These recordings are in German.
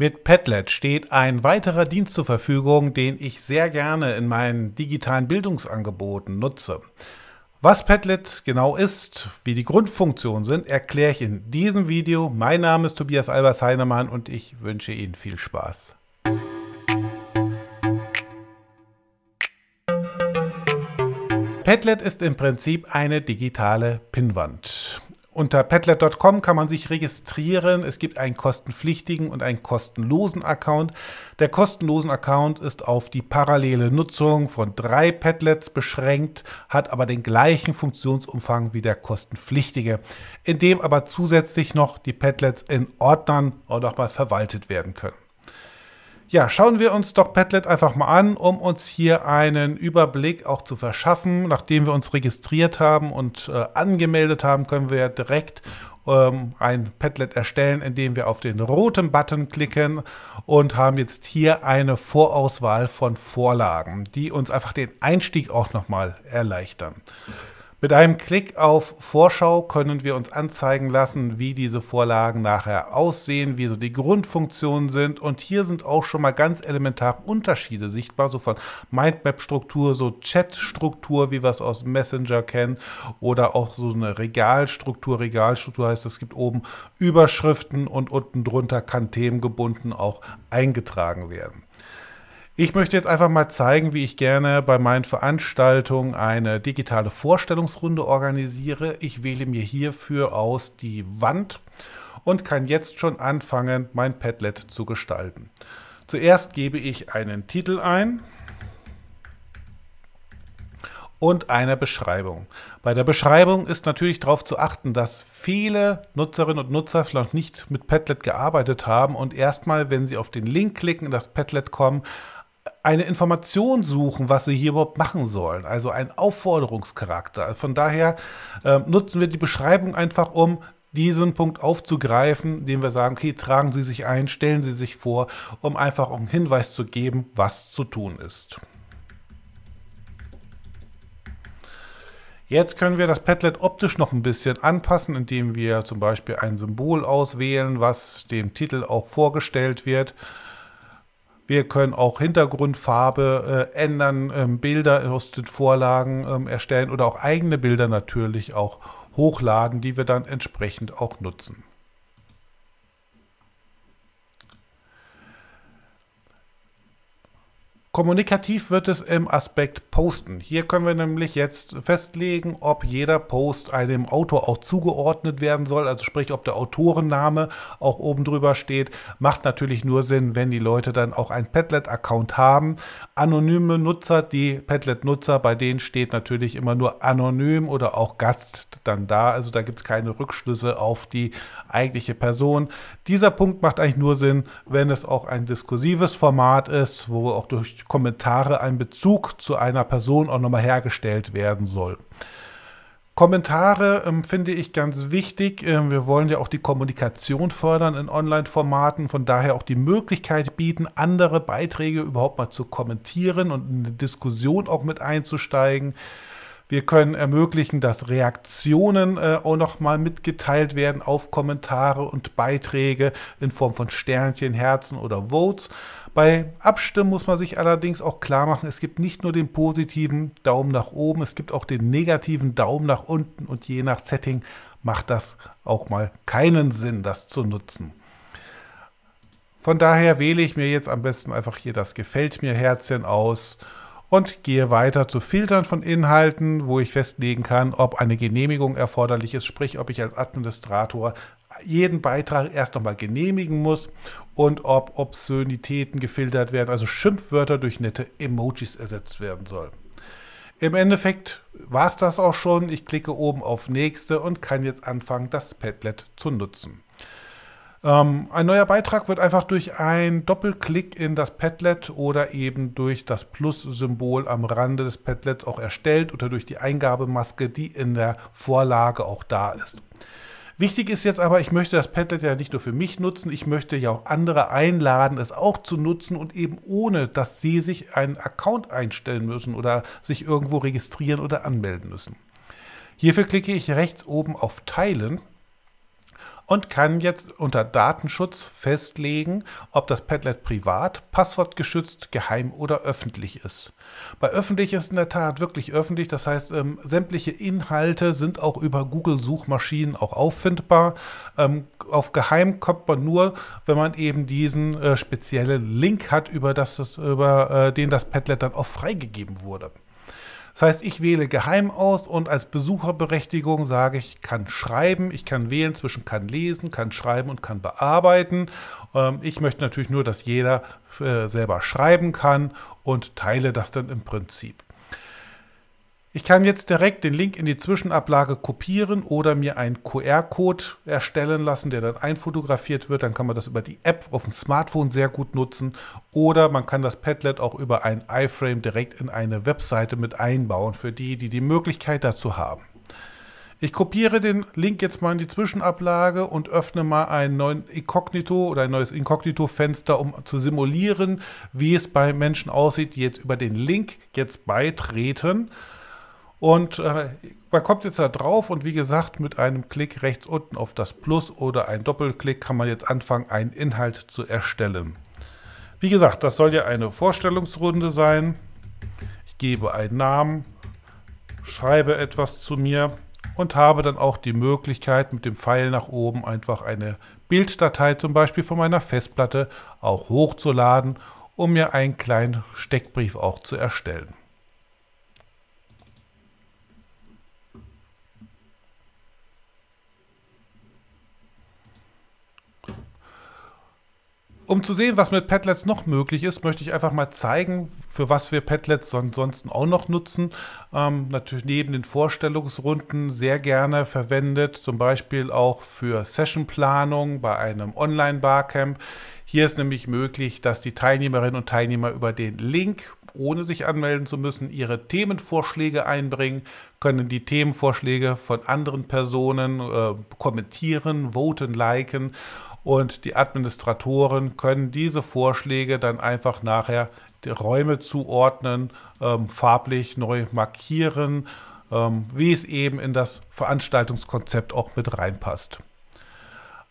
Mit Padlet steht ein weiterer Dienst zur Verfügung, den ich sehr gerne in meinen digitalen Bildungsangeboten nutze. Was Padlet genau ist, wie die Grundfunktionen sind, erkläre ich in diesem Video. Mein Name ist Tobias Albers Heinemann und ich wünsche Ihnen viel Spaß. Padlet ist im Prinzip eine digitale Pinnwand. Unter padlet.com kann man sich registrieren. Es gibt einen kostenpflichtigen und einen kostenlosen Account. Der kostenlosen Account ist auf die parallele Nutzung von drei Padlets beschränkt, hat aber den gleichen Funktionsumfang wie der kostenpflichtige, in dem aber zusätzlich noch die Padlets in Ordnern auch nochmal verwaltet werden können. Ja, schauen wir uns doch Padlet einfach mal an, um uns hier einen Überblick auch zu verschaffen. Nachdem wir uns registriert haben und äh, angemeldet haben, können wir direkt ähm, ein Padlet erstellen, indem wir auf den roten Button klicken und haben jetzt hier eine Vorauswahl von Vorlagen, die uns einfach den Einstieg auch nochmal erleichtern. Mit einem Klick auf Vorschau können wir uns anzeigen lassen, wie diese Vorlagen nachher aussehen, wie so die Grundfunktionen sind. Und hier sind auch schon mal ganz elementar Unterschiede sichtbar, so von Mindmap-Struktur, so Chat-Struktur, wie wir es aus Messenger kennen, oder auch so eine Regalstruktur. Regalstruktur heißt, es gibt oben Überschriften und unten drunter kann themengebunden auch eingetragen werden. Ich möchte jetzt einfach mal zeigen, wie ich gerne bei meinen Veranstaltungen eine digitale Vorstellungsrunde organisiere. Ich wähle mir hierfür aus die Wand und kann jetzt schon anfangen, mein Padlet zu gestalten. Zuerst gebe ich einen Titel ein und eine Beschreibung. Bei der Beschreibung ist natürlich darauf zu achten, dass viele Nutzerinnen und Nutzer vielleicht nicht mit Padlet gearbeitet haben und erstmal, wenn sie auf den Link klicken, das Padlet kommen, eine Information suchen, was sie hier überhaupt machen sollen. Also einen Aufforderungscharakter. Also von daher äh, nutzen wir die Beschreibung einfach, um diesen Punkt aufzugreifen, indem wir sagen, okay, tragen Sie sich ein, stellen Sie sich vor, um einfach einen Hinweis zu geben, was zu tun ist. Jetzt können wir das Padlet optisch noch ein bisschen anpassen, indem wir zum Beispiel ein Symbol auswählen, was dem Titel auch vorgestellt wird. Wir können auch Hintergrundfarbe äh, ändern, ähm, Bilder aus den Vorlagen ähm, erstellen oder auch eigene Bilder natürlich auch hochladen, die wir dann entsprechend auch nutzen. Kommunikativ wird es im Aspekt Posten. Hier können wir nämlich jetzt festlegen, ob jeder Post einem Autor auch zugeordnet werden soll, also sprich, ob der Autorenname auch oben drüber steht. Macht natürlich nur Sinn, wenn die Leute dann auch ein Padlet-Account haben. Anonyme Nutzer, die Padlet-Nutzer, bei denen steht natürlich immer nur anonym oder auch Gast dann da. Also da gibt es keine Rückschlüsse auf die eigentliche Person. Dieser Punkt macht eigentlich nur Sinn, wenn es auch ein diskursives Format ist, wo auch durch Kommentare ein Bezug zu einer Person auch nochmal hergestellt werden soll. Kommentare ähm, finde ich ganz wichtig. Ähm, wir wollen ja auch die Kommunikation fördern in Online-Formaten, von daher auch die Möglichkeit bieten, andere Beiträge überhaupt mal zu kommentieren und in eine Diskussion auch mit einzusteigen. Wir können ermöglichen, dass Reaktionen äh, auch nochmal mitgeteilt werden auf Kommentare und Beiträge in Form von Sternchen, Herzen oder Votes. Bei Abstimmen muss man sich allerdings auch klar machen, es gibt nicht nur den positiven Daumen nach oben, es gibt auch den negativen Daumen nach unten und je nach Setting macht das auch mal keinen Sinn, das zu nutzen. Von daher wähle ich mir jetzt am besten einfach hier das Gefällt mir Herzchen aus und gehe weiter zu Filtern von Inhalten, wo ich festlegen kann, ob eine Genehmigung erforderlich ist, sprich, ob ich als Administrator jeden Beitrag erst nochmal genehmigen muss und ob Obszönitäten gefiltert werden, also Schimpfwörter durch nette Emojis ersetzt werden sollen. Im Endeffekt war es das auch schon. Ich klicke oben auf Nächste und kann jetzt anfangen, das Padlet zu nutzen. Ähm, ein neuer Beitrag wird einfach durch einen Doppelklick in das Padlet oder eben durch das Plus-Symbol am Rande des Padlets auch erstellt oder durch die Eingabemaske, die in der Vorlage auch da ist. Wichtig ist jetzt aber, ich möchte das Padlet ja nicht nur für mich nutzen, ich möchte ja auch andere einladen, es auch zu nutzen und eben ohne, dass sie sich einen Account einstellen müssen oder sich irgendwo registrieren oder anmelden müssen. Hierfür klicke ich rechts oben auf Teilen und kann jetzt unter Datenschutz festlegen, ob das Padlet privat, passwortgeschützt, geheim oder öffentlich ist. Bei öffentlich ist in der Tat wirklich öffentlich, das heißt, ähm, sämtliche Inhalte sind auch über Google-Suchmaschinen auch auffindbar. Ähm, auf geheim kommt man nur, wenn man eben diesen äh, speziellen Link hat, über, das, über äh, den das Padlet dann auch freigegeben wurde. Das heißt, ich wähle geheim aus und als Besucherberechtigung sage ich, kann schreiben, ich kann wählen zwischen kann lesen, kann schreiben und kann bearbeiten. Ähm, ich möchte natürlich nur, dass jeder äh, selber schreiben kann und teile das dann im Prinzip. Ich kann jetzt direkt den Link in die Zwischenablage kopieren oder mir einen QR-Code erstellen lassen, der dann einfotografiert wird. Dann kann man das über die App auf dem Smartphone sehr gut nutzen. Oder man kann das Padlet auch über ein iFrame direkt in eine Webseite mit einbauen, für die, die die Möglichkeit dazu haben. Ich kopiere den Link jetzt mal in die Zwischenablage und öffne mal einen neuen Inkognito oder ein neues Inkognito-Fenster, um zu simulieren, wie es bei Menschen aussieht, die jetzt über den Link jetzt beitreten. Und äh, man kommt jetzt da drauf und wie gesagt, mit einem Klick rechts unten auf das Plus oder ein Doppelklick kann man jetzt anfangen, einen Inhalt zu erstellen. Wie gesagt, das soll ja eine Vorstellungsrunde sein. Ich gebe einen Namen, schreibe etwas zu mir und habe dann auch die Möglichkeit, mit dem Pfeil nach oben einfach eine Bilddatei zum Beispiel von meiner Festplatte auch hochzuladen, um mir einen kleinen Steckbrief auch zu erstellen. Um zu sehen, was mit Padlets noch möglich ist, möchte ich einfach mal zeigen, für was wir Padlets ansonsten auch noch nutzen. Ähm, natürlich neben den Vorstellungsrunden sehr gerne verwendet, zum Beispiel auch für Sessionplanung bei einem Online-Barcamp. Hier ist nämlich möglich, dass die Teilnehmerinnen und Teilnehmer über den Link, ohne sich anmelden zu müssen, ihre Themenvorschläge einbringen, können die Themenvorschläge von anderen Personen äh, kommentieren, voten, liken und die Administratoren können diese Vorschläge dann einfach nachher die Räume zuordnen, ähm, farblich neu markieren, ähm, wie es eben in das Veranstaltungskonzept auch mit reinpasst.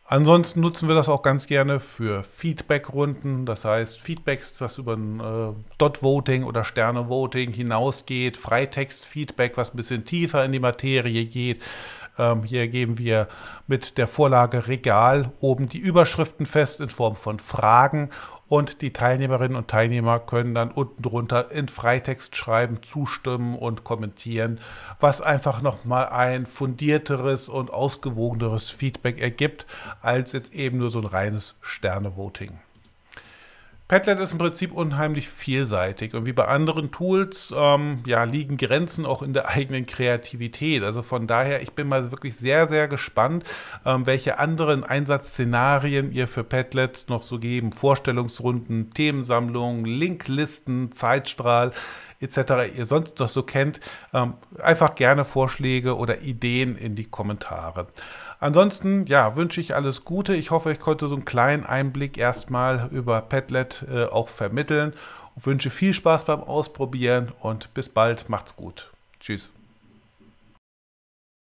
Ansonsten nutzen wir das auch ganz gerne für Feedback-Runden, das heißt Feedbacks, das über ein äh, Dot-Voting oder Sterne-Voting hinausgeht, Freitext-Feedback, was ein bisschen tiefer in die Materie geht, ähm, hier geben wir mit der Vorlage Regal oben die Überschriften fest in Form von Fragen und die Teilnehmerinnen und Teilnehmer können dann unten drunter in Freitext schreiben, zustimmen und kommentieren, was einfach nochmal ein fundierteres und ausgewogeneres Feedback ergibt, als jetzt eben nur so ein reines Sternevoting. Padlet ist im Prinzip unheimlich vielseitig und wie bei anderen Tools ähm, ja, liegen Grenzen auch in der eigenen Kreativität. Also von daher, ich bin mal wirklich sehr, sehr gespannt, ähm, welche anderen Einsatzszenarien ihr für Padlet noch so geben. Vorstellungsrunden, Themensammlungen, Linklisten, Zeitstrahl etc. ihr sonst noch so kennt, ähm, einfach gerne Vorschläge oder Ideen in die Kommentare. Ansonsten, ja, wünsche ich alles Gute. Ich hoffe, ich konnte so einen kleinen Einblick erstmal über Padlet äh, auch vermitteln. Ich wünsche viel Spaß beim Ausprobieren und bis bald. Macht's gut. Tschüss.